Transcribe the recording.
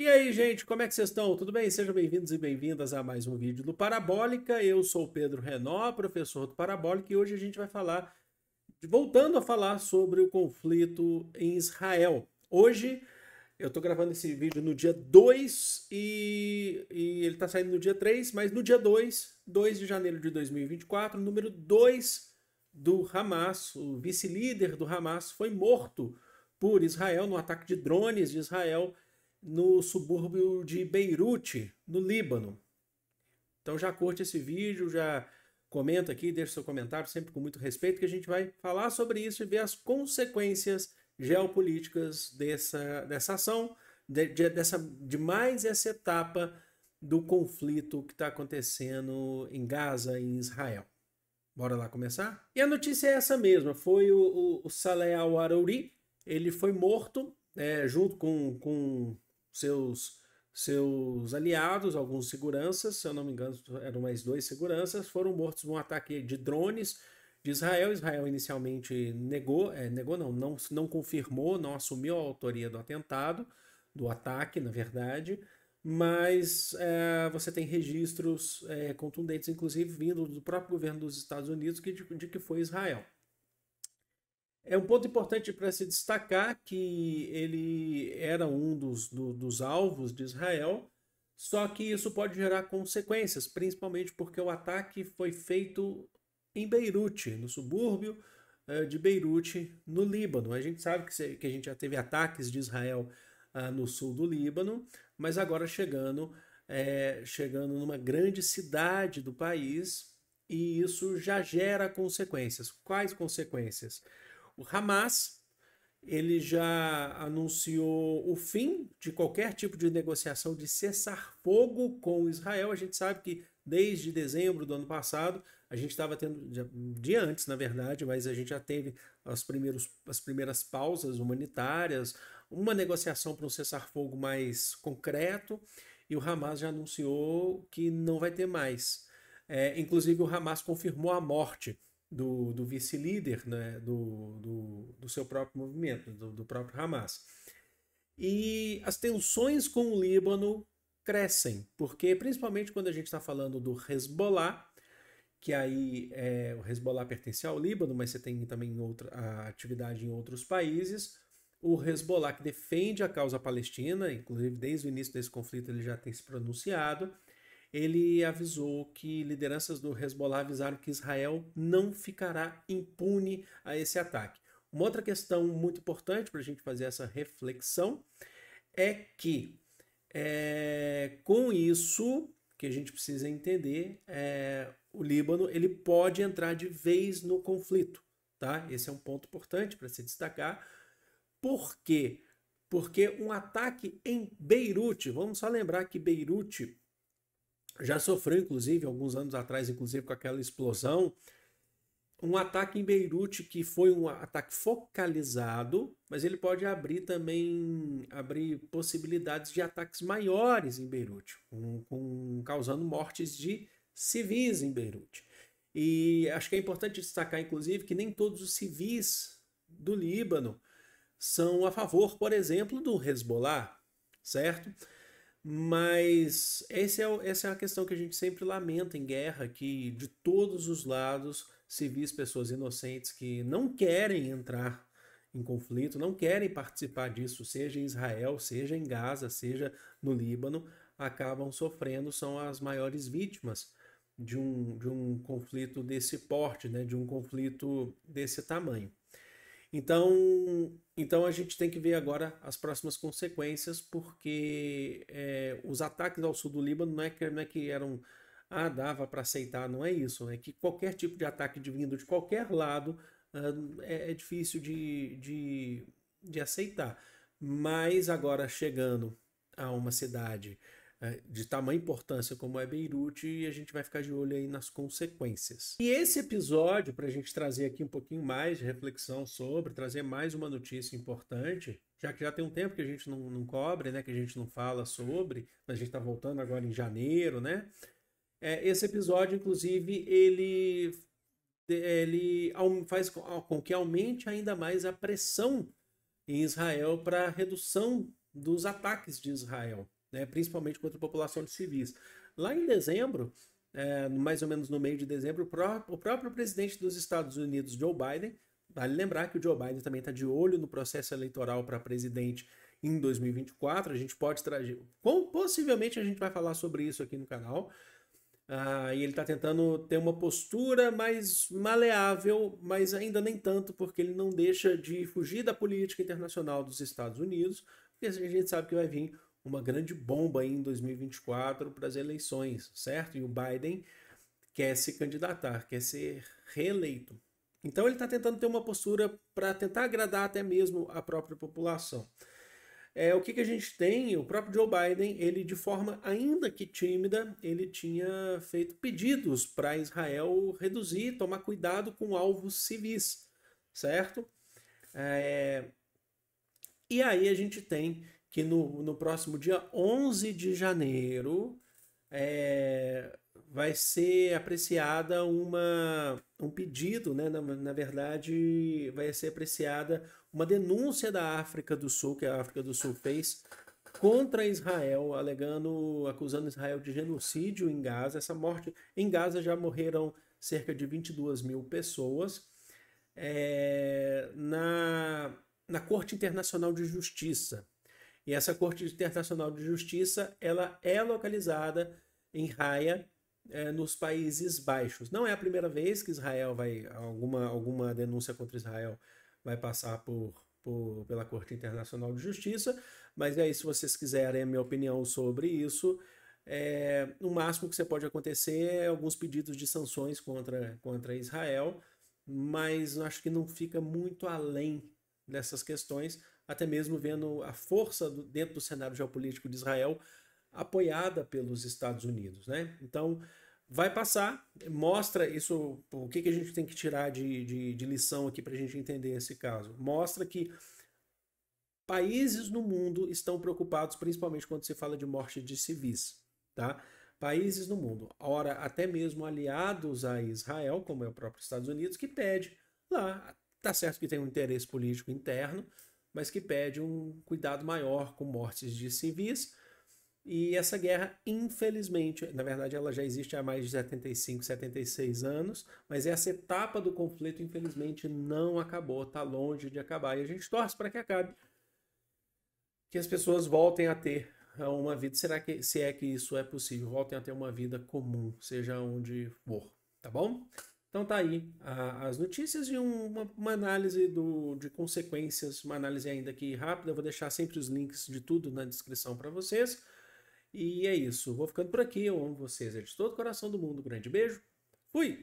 E aí, gente, como é que vocês estão? Tudo bem? Sejam bem-vindos e bem-vindas a mais um vídeo do Parabólica. Eu sou o Pedro Renó, professor do Parabólica, e hoje a gente vai falar, voltando a falar sobre o conflito em Israel. Hoje, eu estou gravando esse vídeo no dia 2 e, e ele está saindo no dia 3, mas no dia 2, 2 de janeiro de 2024, número 2 do Hamas, o vice-líder do Hamas, foi morto por Israel no ataque de drones de Israel no subúrbio de Beirute, no Líbano. Então já curte esse vídeo, já comenta aqui, deixa seu comentário sempre com muito respeito, que a gente vai falar sobre isso e ver as consequências geopolíticas dessa, dessa ação, de, de dessa, de mais essa etapa do conflito que está acontecendo em Gaza e em Israel. Bora lá começar? E a notícia é essa mesma, foi o, o, o Saleh al-Arouri, ele foi morto é, junto com, com seus seus aliados, alguns seguranças, se eu não me engano, eram mais dois seguranças, foram mortos num ataque de drones de Israel. Israel inicialmente negou, é, negou não, não, não confirmou, não assumiu a autoria do atentado, do ataque, na verdade, mas é, você tem registros é, contundentes, inclusive vindo do próprio governo dos Estados Unidos, que, de, de que foi Israel. É um ponto importante para se destacar que ele era um dos, do, dos alvos de Israel, só que isso pode gerar consequências, principalmente porque o ataque foi feito em Beirute, no subúrbio eh, de Beirute, no Líbano. A gente sabe que, que a gente já teve ataques de Israel ah, no sul do Líbano, mas agora chegando, é, chegando numa grande cidade do país, e isso já gera consequências. Quais consequências? O Hamas ele já anunciou o fim de qualquer tipo de negociação de cessar fogo com Israel. A gente sabe que desde dezembro do ano passado, a gente estava tendo, dia antes na verdade, mas a gente já teve as, primeiros, as primeiras pausas humanitárias, uma negociação para um cessar-fogo mais concreto, e o Hamas já anunciou que não vai ter mais. É, inclusive, o Hamas confirmou a morte do, do vice-líder né, do, do, do, seu próprio movimento, do, do próprio Hamas. E as tensões com o Líbano crescem, porque principalmente quando a gente está falando do Hezbollah, que aí é, o Hezbollah pertence ao Líbano, mas você tem também outra, a atividade em outros países. O Hezbollah, que defende a causa palestina, inclusive desde o início desse conflito ele já tem se pronunciado ele avisou que lideranças do Hezbollah avisaram que Israel não ficará impune a esse ataque. Uma outra questão muito importante para a gente fazer essa reflexão é que, é, com isso que a gente precisa entender, é, o Líbano ele pode entrar de vez no conflito. Tá? Esse é um ponto importante para se destacar. Por quê? Porque um ataque em Beirute, vamos só lembrar que Beirute já sofreu, inclusive, alguns anos atrás, inclusive com aquela explosão, um ataque em Beirute que foi um ataque focalizado, mas ele pode abrir também abrir possibilidades de ataques maiores em Beirute, com causando mortes de civis em Beirute. E acho que é importante destacar, inclusive, que nem todos os civis do Líbano são a favor, por exemplo, do Hezbollah, certo? Mas esse é, essa é a questão que a gente sempre lamenta em guerra, que de todos os lados civis, pessoas inocentes que não querem entrar em conflito, não querem participar disso, seja em Israel, seja em Gaza, seja no Líbano, acabam sofrendo, são as maiores vítimas de um, de um conflito desse porte, né, de um conflito desse tamanho. Então, então a gente tem que ver agora as próximas consequências, porque é, os ataques ao sul do Líbano não é que, não é que eram ah, dava para aceitar, não é isso. É que qualquer tipo de ataque de vindo de qualquer lado é, é difícil de, de, de aceitar. Mas agora chegando a uma cidade é, de tamanha importância como é Beirute e a gente vai ficar de olho aí nas consequências. E esse episódio, para a gente trazer aqui um pouquinho mais de reflexão sobre, trazer mais uma notícia importante, já que já tem um tempo que a gente não, não cobre, né, que a gente não fala sobre, a gente está voltando agora em janeiro, né? É, esse episódio, inclusive, ele, ele faz com que aumente ainda mais a pressão em Israel para redução dos ataques de Israel né, principalmente contra a população de civis. Lá em dezembro, é, mais ou menos no meio de dezembro, o, pró o próprio presidente dos Estados Unidos, Joe Biden, vale lembrar que o Joe Biden também está de olho no processo eleitoral para presidente em 2024. A gente pode trazer. possivelmente a gente vai falar sobre isso aqui no canal. Ah, e ele está tentando ter uma postura mais maleável, mas ainda nem tanto, porque ele não deixa de fugir da política internacional dos Estados Unidos, porque assim a gente sabe que vai vir uma grande bomba em 2024 para as eleições, certo? E o Biden quer se candidatar, quer ser reeleito. Então ele está tentando ter uma postura para tentar agradar até mesmo a própria população. É, o que, que a gente tem? O próprio Joe Biden, ele de forma ainda que tímida, ele tinha feito pedidos para Israel reduzir, tomar cuidado com alvos civis, certo? É, e aí a gente tem que no, no próximo dia 11 de janeiro é, vai ser apreciada uma, um pedido, né? na, na verdade, vai ser apreciada uma denúncia da África do Sul, que a África do Sul fez contra Israel, alegando, acusando Israel de genocídio em Gaza. Essa morte em Gaza já morreram cerca de 22 mil pessoas. É, na, na Corte Internacional de Justiça, e essa Corte Internacional de Justiça ela é localizada em Haia, é, eh, nos Países Baixos. Não é a primeira vez que Israel vai alguma alguma denúncia contra Israel vai passar por, por pela Corte Internacional de Justiça, mas é Se vocês quiserem a minha opinião sobre isso, é, eh, no máximo que você pode acontecer é alguns pedidos de sanções contra, contra Israel, mas acho que não fica muito além dessas questões, até mesmo vendo a força do, dentro do cenário geopolítico de Israel apoiada pelos Estados Unidos. Né? Então, vai passar, mostra isso, o que, que a gente tem que tirar de, de, de lição aqui para a gente entender esse caso. Mostra que países no mundo estão preocupados, principalmente quando se fala de morte de civis. Tá? Países no mundo, ora até mesmo aliados a Israel, como é o próprio Estados Unidos, que pede lá, tá certo que tem um interesse político interno, mas que pede um cuidado maior com mortes de civis. E essa guerra, infelizmente, na verdade ela já existe há mais de 75, 76 anos, mas essa etapa do conflito, infelizmente, não acabou, está longe de acabar. E a gente torce para que acabe, que as pessoas voltem a ter uma vida, será que se é que isso é possível, voltem a ter uma vida comum, seja onde for, tá bom? Então tá aí a, as notícias e uma, uma, análise do, de consequências, uma análise ainda aqui rápida. Eu vou deixar sempre os links de tudo na descrição para vocês. E é isso. Vou ficando por aqui. Eu amo vocês de todo o coração do mundo. Grande beijo. Fui!